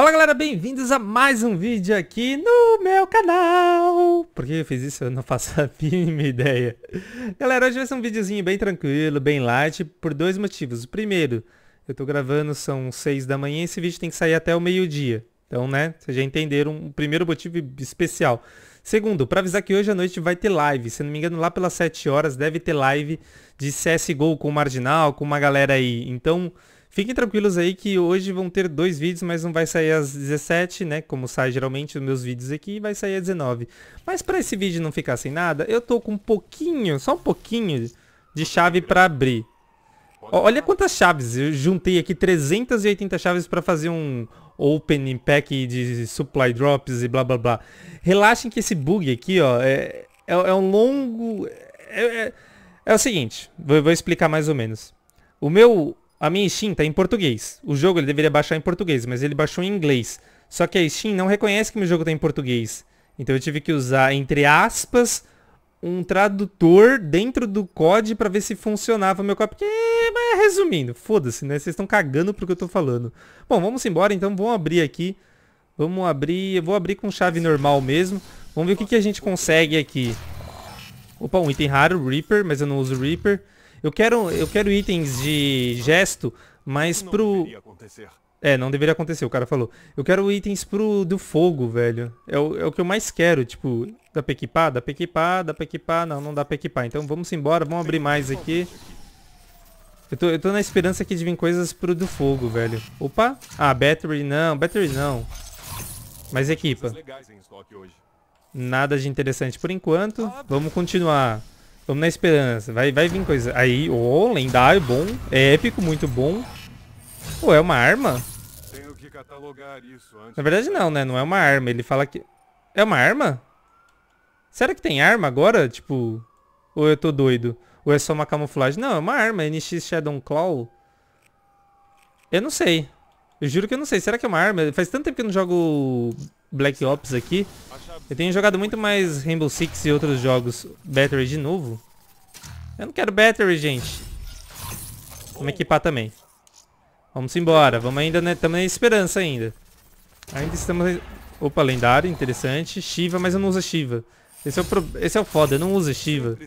Fala galera, bem-vindos a mais um vídeo aqui no meu canal Por que eu fiz isso? Eu não faço a mínima ideia Galera, hoje vai ser um videozinho bem tranquilo, bem light Por dois motivos O primeiro, eu tô gravando, são seis da manhã e esse vídeo tem que sair até o meio-dia Então, né, vocês já entenderam o primeiro motivo especial Segundo, para avisar que hoje à noite vai ter live Se não me engano, lá pelas 7 horas deve ter live de CSGO com o Marginal, com uma galera aí Então... Fiquem tranquilos aí que hoje vão ter dois vídeos, mas não vai sair às 17, né? Como sai geralmente os meus vídeos aqui, vai sair às 19. Mas para esse vídeo não ficar sem nada, eu tô com um pouquinho, só um pouquinho de chave para abrir. Olha quantas chaves, eu juntei aqui 380 chaves para fazer um open pack de supply drops e blá blá blá. Relaxem que esse bug aqui, ó, é, é, é um longo... É, é, é o seguinte, vou, vou explicar mais ou menos. O meu a minha Steam tá em português. O jogo ele deveria baixar em português, mas ele baixou em inglês. Só que a Steam não reconhece que meu jogo tá em português. Então eu tive que usar, entre aspas, um tradutor dentro do COD para ver se funcionava meu código. Porque, mas resumindo, foda-se, né? Vocês estão cagando pro que eu tô falando. Bom, vamos embora, então vamos abrir aqui. Vamos abrir, eu vou abrir com chave normal mesmo. Vamos ver o que, que a gente consegue aqui. Opa, um item raro, Reaper, mas eu não uso Reaper. Eu quero, eu quero itens de gesto, mas não pro... É, não deveria acontecer, o cara falou. Eu quero itens pro do fogo, velho. É o, é o que eu mais quero, tipo, dá pra equipar? Dá pra equipar, dá pra equipar, não, não dá pra equipar. Então vamos embora, vamos abrir mais aqui. Eu tô, eu tô na esperança aqui de vir coisas pro do fogo, velho. Opa! Ah, battery não, battery não. Mas equipa. Nada de interessante por enquanto. Vamos continuar Vamos na esperança. Vai, vai vir coisa. Aí, ô, oh, lendário, bom. É épico, muito bom. Pô, é uma arma? Na verdade não, né? Não é uma arma. Ele fala que... É uma arma? Será que tem arma agora? Tipo... Ou eu tô doido? Ou é só uma camuflagem? Não, é uma arma. NX Shadow Claw. Eu não sei. Eu juro que eu não sei. Será que é uma arma? Faz tanto tempo que eu não jogo Black Ops aqui. Eu tenho jogado muito mais Rainbow Six e outros jogos Battery de novo. Eu não quero battery, gente. Vamos equipar também. Vamos embora. Vamos ainda, né? Estamos na esperança ainda. Ainda estamos... Opa, lendário, interessante. Shiva, mas eu não uso Shiva. Esse é o, pro... Esse é o foda, eu não uso Shiva. E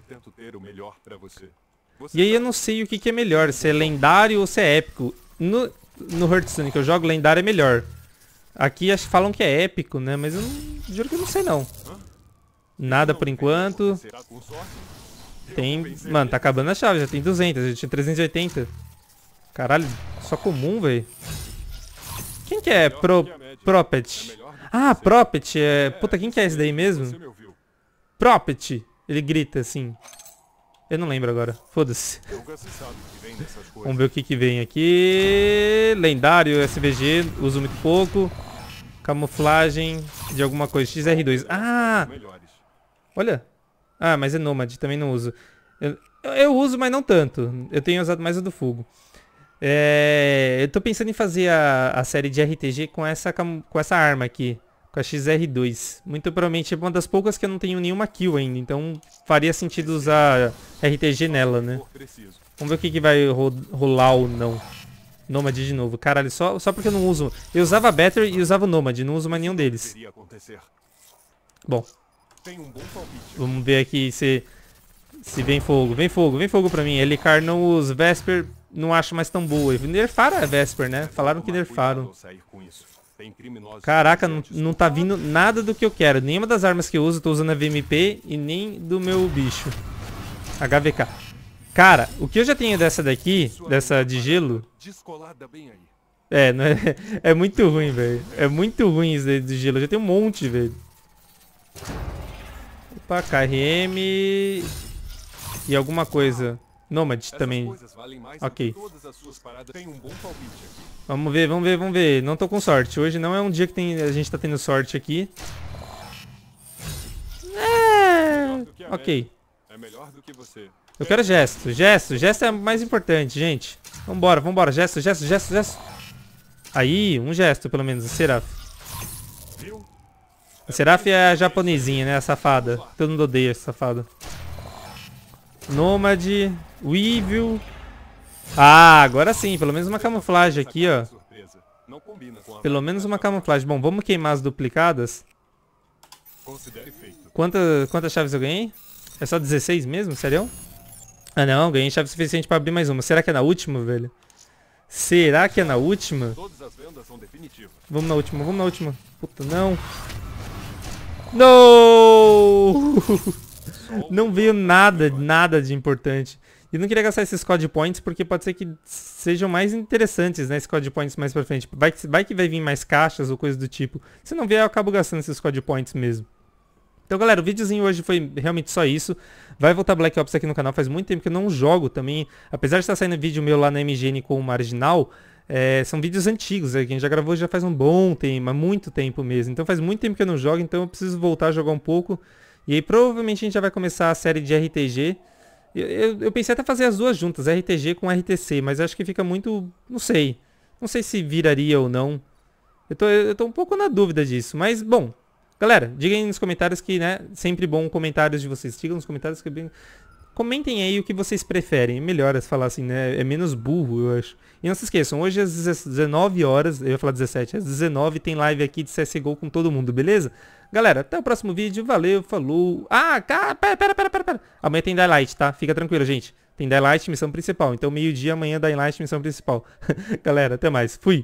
aí tá eu não sei o que, que é melhor, se é lendário ou se é épico. No, no Hearthstone que eu jogo, lendário é melhor. Aqui acho que falam que é épico, né? Mas eu não... juro que eu não sei não. Nada por enquanto. Tem... Mano, tá acabando a chave. Já tem 200. Já tinha 380. Caralho, só comum, velho. Quem que é? Pro... É propet. É ah, Propet. É-, é... Puta, quem que é esse daí mesmo? Propet. Ele grita, assim. Eu não lembro agora. Foda-se. Vamos ver o que que vem aqui. Lendário, SVG. Uso muito pouco. Camuflagem de alguma coisa. XR2. Ah! Olha. Ah, mas é Nômade, também não uso. Eu, eu uso, mas não tanto. Eu tenho usado mais o do fogo. É, eu tô pensando em fazer a, a série de RTG com essa, com essa arma aqui. Com a XR2. Muito provavelmente é uma das poucas que eu não tenho nenhuma kill ainda. Então faria sentido usar RTG nela, né? Vamos ver o que, que vai ro rolar ou não. Nômade de novo. Caralho, só, só porque eu não uso. Eu usava Battery e usava Nômade. Não uso mais nenhum deles. Bom, Vamos ver aqui se, se vem fogo. Vem fogo, vem fogo pra mim. Ele não os Vesper, não acho mais tão boa. Nerfaram a Vesper, né? Falaram que nerfaram. Caraca, não, não tá vindo nada do que eu quero. Nenhuma das armas que eu uso, tô usando a VMP e nem do meu bicho. HVK. Cara, o que eu já tenho dessa daqui, dessa de gelo... É, é, é muito ruim, velho. É muito ruim isso de gelo. Eu já tenho um monte, velho. Opa, KRM... E alguma coisa. Nômade também. Ok. Um vamos ver, vamos ver, vamos ver. Não tô com sorte. Hoje não é um dia que tem, a gente tá tendo sorte aqui. É... é. Ok. É Eu quero gesto. Gesto. Gesto é mais importante, gente. Vambora, vambora. Gesto, gesto, gesto, gesto. Aí, um gesto, pelo menos. Será? Viu? A Seraph é a japonesinha, né? A safada. Todo mundo odeia essa safada. Nômade. Weevil. Ah, agora sim. Pelo menos uma camuflagem aqui, ó. Pelo menos uma camuflagem. Bom, vamos queimar as duplicadas. Quantas, quantas chaves eu ganhei? É só 16 mesmo? Sério? Ah não, ganhei chave suficiente pra abrir mais uma. Será que é na última, velho? Será que é na última? Vamos na última, vamos na última. Puta, não. No! não veio nada, nada de importante. E não queria gastar esses code points, porque pode ser que sejam mais interessantes, né? code points mais pra frente. Vai, vai que vai vir mais caixas ou coisa do tipo. Se não vier, eu acabo gastando esses code points mesmo. Então, galera, o videozinho hoje foi realmente só isso. Vai voltar Black Ops aqui no canal. Faz muito tempo que eu não jogo também. Apesar de estar saindo vídeo meu lá na MGN com o Marginal, é, são vídeos antigos, né, a gente já gravou já faz um bom tempo, há muito tempo mesmo. Então faz muito tempo que eu não jogo, então eu preciso voltar a jogar um pouco. E aí provavelmente a gente já vai começar a série de RTG. Eu, eu, eu pensei até fazer as duas juntas, RTG com RTC, mas acho que fica muito... não sei. Não sei se viraria ou não. Eu tô, eu tô um pouco na dúvida disso, mas bom. Galera, digam nos comentários que, né, sempre bom comentários de vocês. Digam nos comentários que é bem... Comentem aí o que vocês preferem. É melhor falar assim, né? É menos burro, eu acho. E não se esqueçam, hoje às 19 horas, eu ia falar 17, às 19 tem live aqui de CSGO com todo mundo, beleza? Galera, até o próximo vídeo, valeu, falou. Ah, cara, pera, pera, pera, pera, pera. Amanhã tem Daylight, tá? Fica tranquilo, gente. Tem Daylight, missão principal. Então meio-dia amanhã Daylight, missão principal. Galera, até mais. Fui.